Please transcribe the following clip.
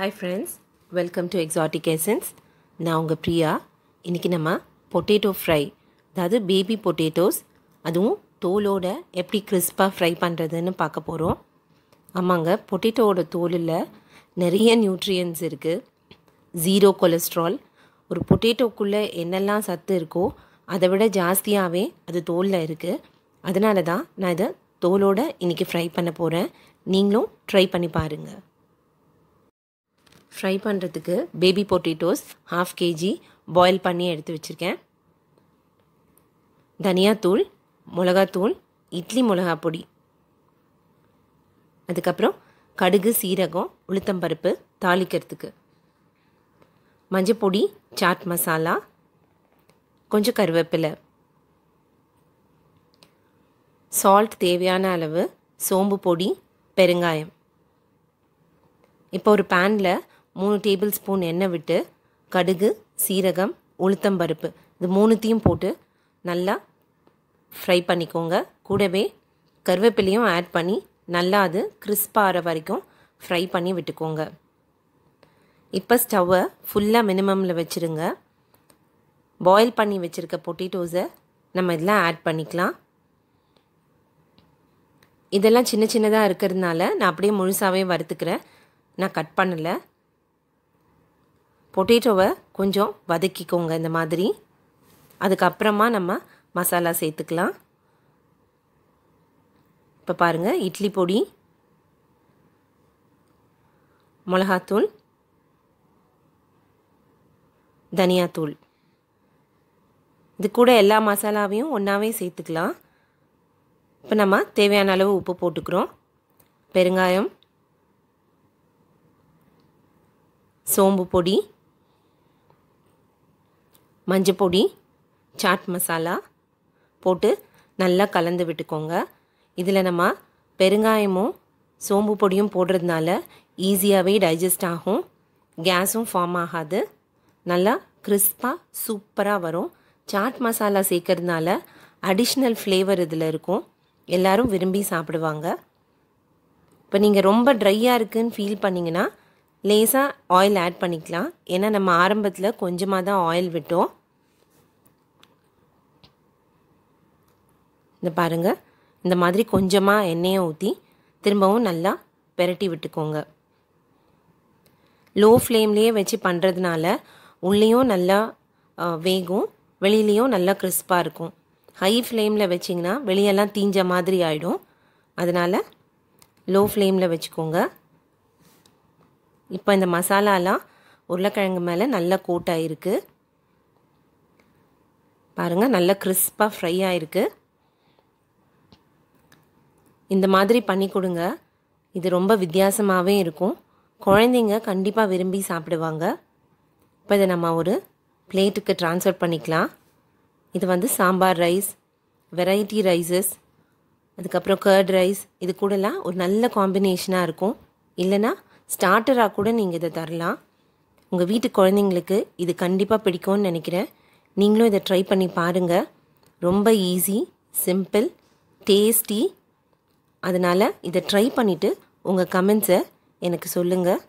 hi friends welcome to exotic essence நான் உங்கள் பிரியா இன்றைக்கி நம்ம பொட்டேட்டோ ஃப்ரை அதாவது பேபி பொட்டேட்டோஸ் அதுவும் தோலோட எப்படி கிறிஸ்பாக ஃப்ரை பண்ணுறதுன்னு பார்க்க போகிறோம் ஆமாங்க பொட்டேட்டோவோட தோலில் நிறைய நியூட்ரியன்ஸ் இருக்குது ஜீரோ கொலஸ்ட்ரால் ஒரு பொட்டேட்டோக்குள்ளே என்னெல்லாம் சத்து இருக்கோ அதை விட ஜாஸ்தியாகவே அது தோலில் இருக்குது அதனால தான் நான் இதை தோலோடு இன்றைக்கி ஃப்ரை பண்ண போகிறேன் நீங்களும் ட்ரை பண்ணி பாருங்கள் ஃப்ரை பண்ணுறதுக்கு baby potatoes half KG boil பண்ணி எடுத்து வச்சுருக்கேன் தனியாத்தூள் மிளகாத்தூள் இட்லி மிளகா பொடி அதுக்கப்புறம் கடுகு சீரகம் உளுத்தம்பருப்பு தாளிக்கிறதுக்கு மஞ்சப்பொடி சாட் மசாலா கொஞ்சம் கருவேப்பிலை சால்ட் தேவையான அளவு சோம்பு பொடி பெருங்காயம் இப்போ ஒரு பேனில் மூணு டேபிள் ஸ்பூன் எண்ணெய் விட்டு கடுகு சீரகம் உளுத்தம் பருப்பு இது மூணுத்தையும் போட்டு நல்லா ஃப்ரை பண்ணிக்கோங்க கூடவே கருவேப்பிலையும் ஆட் பண்ணி நல்லா அது கிறிஸ்பாகிற வரைக்கும் ஃப்ரை பண்ணி விட்டுக்கோங்க இப்போ ஸ்டவ்வை ஃபுல்லாக மினிமமில் வச்சுருங்க பாயில் பண்ணி வச்சுருக்க பொட்டேட்டோஸை நம்ம இதெல்லாம் ஆட் பண்ணிக்கலாம் இதெல்லாம் சின்ன சின்னதாக இருக்கிறதுனால நான் அப்படியே முழுசாகவே வறுத்துக்கிறேன் நான் கட் பண்ணலை பொட்டேட்டோவை கொஞ்சம் வதக்கிக்கோங்க இந்த மாதிரி அதுக்கப்புறமா நம்ம மசாலா சேர்த்துக்கலாம் இப்போ பாருங்கள் இட்லி பொடி மிளகாத்தூள் தனியாத்தூள் இது கூட எல்லா மசாலாவையும் ஒன்றாவே சேர்த்துக்கலாம் இப்போ நம்ம தேவையான அளவு உப்பு போட்டுக்கிறோம் பெருங்காயம் சோம்பு பொடி மஞ்சப்பொடி சாட் மசாலா போட்டு நல்லா கலந்து விட்டுக்கோங்க இதில் நம்ம பெருங்காயமும் சோம்பு பொடியும் போடுறதுனால ஈஸியாகவே டைஜஸ்ட் ஆகும் கேஸும் ஃபார்ம் ஆகாது நல்லா கிறிஸ்பாக சூப்பராக வரும் சாட் மசாலா சேர்க்கறதுனால அடிஷ்னல் ஃப்ளேவர் இதில் இருக்கும் எல்லோரும் விரும்பி சாப்பிடுவாங்க இப்போ நீங்கள் ரொம்ப ட்ரையாக இருக்குதுன்னு ஃபீல் பண்ணிங்கன்னா லேசாக ஆயில் ஆட் பண்ணிக்கலாம் ஏன்னா நம்ம ஆரம்பத்தில் கொஞ்சமாக தான் ஆயில் விட்டோம் இந்த பாருங்கள் இந்த மாதிரி கொஞ்சமாக எண்ணெயை ஊற்றி திரும்பவும் நல்லா பெரட்டி விட்டுக்கோங்க லோ ஃப்ளேம்லேயே வச்சு பண்ணுறதுனால உள்ளேயும் நல்லா வேகும் வெளியிலையும் நல்லா கிறிஸ்பாக இருக்கும் ஹை ஃப்ளேமில் வச்சிங்கன்னா வெளியெல்லாம் தீஞ்ச மாதிரி ஆகிடும் அதனால் லோ ஃப்ளேமில் வச்சுக்கோங்க இப்போ இந்த மசாலாலாம் உருளைக்கிழங்கு மேலே நல்லா கோட் பாருங்கள் நல்லா கிறிஸ்பாக ஃப்ரை ஆயிருக்கு இந்த மாதிரி பண்ணி கொடுங்க இது ரொம்ப வித்தியாசமாகவே இருக்கும் குழந்தைங்க கண்டிப்பாக விரும்பி சாப்பிடுவாங்க இப்போ இதை நம்ம ஒரு பிளேட்டுக்கு ட்ரான்ஸ்ஃபர் பண்ணிக்கலாம் இது வந்து சாம்பார் ரைஸ் வெரைட்டி ரைஸஸ் அதுக்கப்புறம் கர்ட் ரைஸ் இது கூடலாம் ஒரு நல்ல காம்பினேஷனாக இருக்கும் இல்லைனா ஸ்டார்டராக கூட நீங்கள் இதை தரலாம் உங்கள் வீட்டு குழந்தைங்களுக்கு இது கண்டிப்பாக பிடிக்கும்னு நினைக்கிறேன் நீங்களும் இதை ட்ரை பண்ணி பாருங்கள் ரொம்ப ஈஸி சிம்பிள் டேஸ்டி அதனால் இதை ட்ரை பண்ணிவிட்டு உங்கள் கமெண்ட்ஸை எனக்கு சொல்லுங்கள்